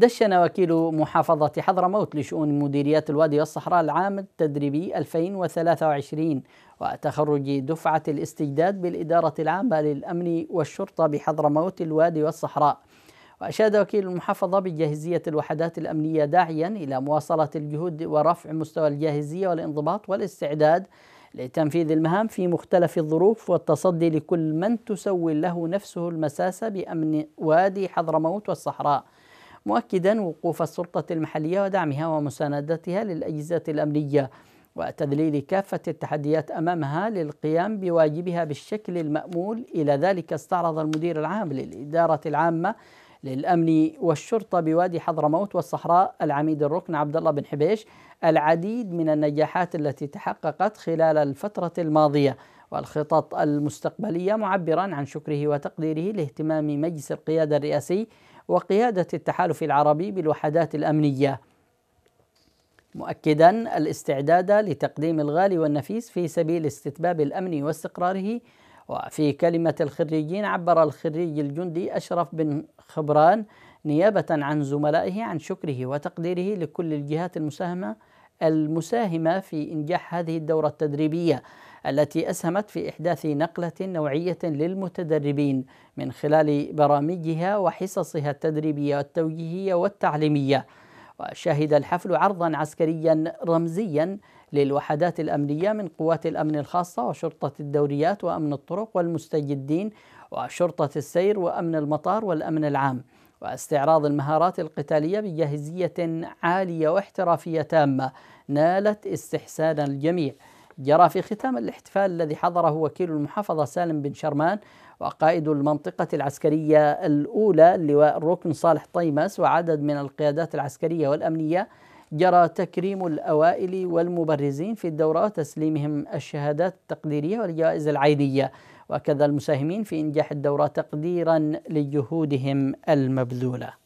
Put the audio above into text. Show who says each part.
Speaker 1: دشن وكيل محافظة حضرموت لشؤون مديريات الوادي والصحراء العام التدريبي 2023 وتخرج دفعة الاستجداد بالإدارة العامة للأمن والشرطة بحضرموت الوادي والصحراء وأشاد وكيل المحافظة بجاهزية الوحدات الأمنية داعيا إلى مواصلة الجهود ورفع مستوى الجاهزية والانضباط والاستعداد لتنفيذ المهام في مختلف الظروف والتصدي لكل من تسول له نفسه المساسة بأمن وادي حضرموت والصحراء مؤكدا وقوف السلطة المحلية ودعمها ومساندتها للأجهزة الأمنية وتذليل كافة التحديات أمامها للقيام بواجبها بالشكل المأمول إلى ذلك استعرض المدير العام للإدارة العامة للأمن والشرطة بوادي حضرموت والصحراء العميد الركن عبد الله بن حبيش العديد من النجاحات التي تحققت خلال الفترة الماضية والخطط المستقبلية معبرا عن شكره وتقديره لاهتمام مجلس القيادة الرئاسي وقيادة التحالف العربي بالوحدات الأمنية مؤكدا الاستعداد لتقديم الغالي والنفيس في سبيل استتباب الأمن واستقراره وفي كلمة الخريجين عبر الخريج الجندي أشرف بن خبران نيابة عن زملائه عن شكره وتقديره لكل الجهات المساهمة المساهمة في إنجاح هذه الدورة التدريبية التي أسهمت في إحداث نقلة نوعية للمتدربين من خلال برامجها وحصصها التدريبية والتوجيهية والتعليمية وشهد الحفل عرضا عسكريا رمزيا للوحدات الأمنية من قوات الأمن الخاصة وشرطة الدوريات وأمن الطرق والمستجدين وشرطة السير وأمن المطار والأمن العام واستعراض المهارات القتالية بجاهزية عالية واحترافية تامة نالت استحسان الجميع جرى في ختام الاحتفال الذي حضره وكيل المحافظة سالم بن شرمان وقائد المنطقة العسكرية الأولى اللواء الركن صالح طيمس وعدد من القيادات العسكرية والأمنية جرى تكريم الأوائل والمبرزين في الدورة وتسليمهم الشهادات التقديرية والجوائز العينية وكذا المساهمين في إنجاح الدورة تقديرا لجهودهم المبذولة